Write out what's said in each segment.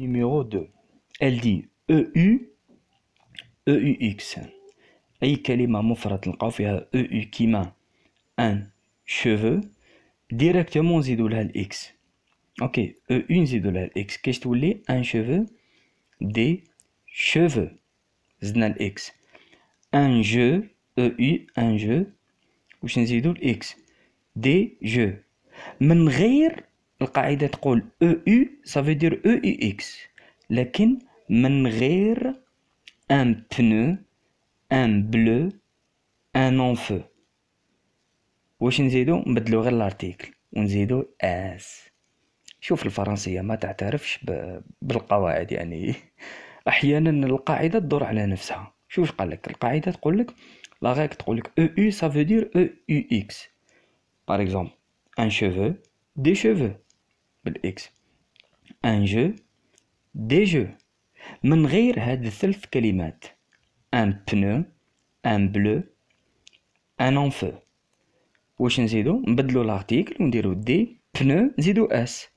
numéro 2. Elle dit EU, EUX. Aïe, quelle est ma moufrat l'enquaf Il a EU qui m'a un cheveu directement zidoul al X. Ok, eu 1 X. Qu'est-ce que vous voulez Un cheveu des cheveux znal X. Un jeu, EU, un jeu, ou chen zidoul X. Des jeux. Men rire. القاعدة تقول او او سافي دير او اي اكس لكن من غير ان بنو ان بلو ان اون فو واش نزيدو نبدلو غير لارتيكل ونزيدو اس شوف الفرنسية ما تعترفش بالقواعد يعني احيانا القاعدة تدور على نفسها شوف قال القاعدة تقول لك لا غيك تقول لك او او سا دير او او اكس باغ اكزومبل ان شوفو دي شوفو بالاكس ان جو دي جو من غير هاد الثلاث كلمات ان بنو ان بلو ان اون فو واش نزيدو نبدلو لارتيكل ونديرو دي بنو نزيدو اس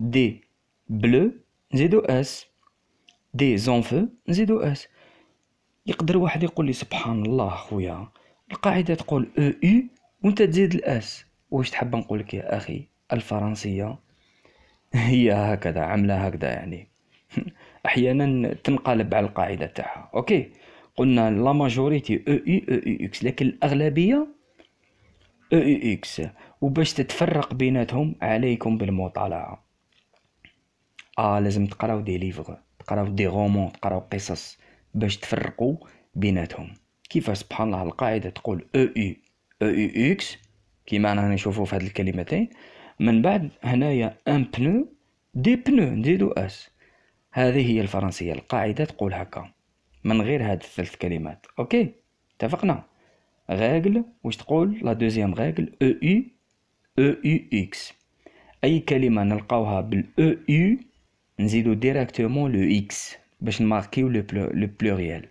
دي بلو نزيدو اس دي زون فو نزيدو اس يقدر واحد يقول لي سبحان الله خويا القاعده تقول او e او وانت تزيد الاس واش تحب نقول لك يا اخي الفرنسية هي هكذا عاملة هكذا يعني أحيانا تنقلب على القاعدة تاعها أوكي قلنا لا ماجوريتي او اي او اي اكس لكن الأغلبية او اي اكس وباش تتفرق بيناتهم عليكم بالمطالعة آه لازم تقراو دي ليفغ تقراو دي غومون تقراو قصص باش تفرقوا بيناتهم كيف سبحان الله القاعدة تقول او اي او اي اكس كيما انا نشوفو في هاد الكلمتين من بعد هنايا ان بنو دي بنو نزيدو اس هذه هي الفرنسيه القاعده تقول هكا من غير هاد الثلاث كلمات اوكي اتفقنا غاغل واش تقول لا دوزيام غاغل او اي او اي اكس اي كلمه نلقاوها بالاو اي e نزيدو ديراكتومون لو اكس باش نماركيو لو بلوريال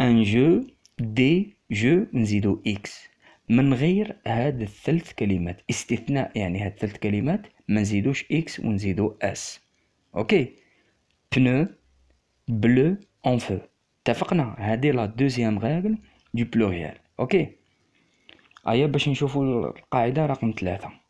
ان جو دي جو نزيدو اكس من غير هاد الثلث كلمات استثناء يعني هاد الثلث كلمات ما نزيدوش اكس ونزيدو اس اوكي بنو بلو اون فو اتفقنا هادي لا دوزيام ريغل دو بلوريال اوكي ايا باش نشوفو القاعده رقم ثلاثة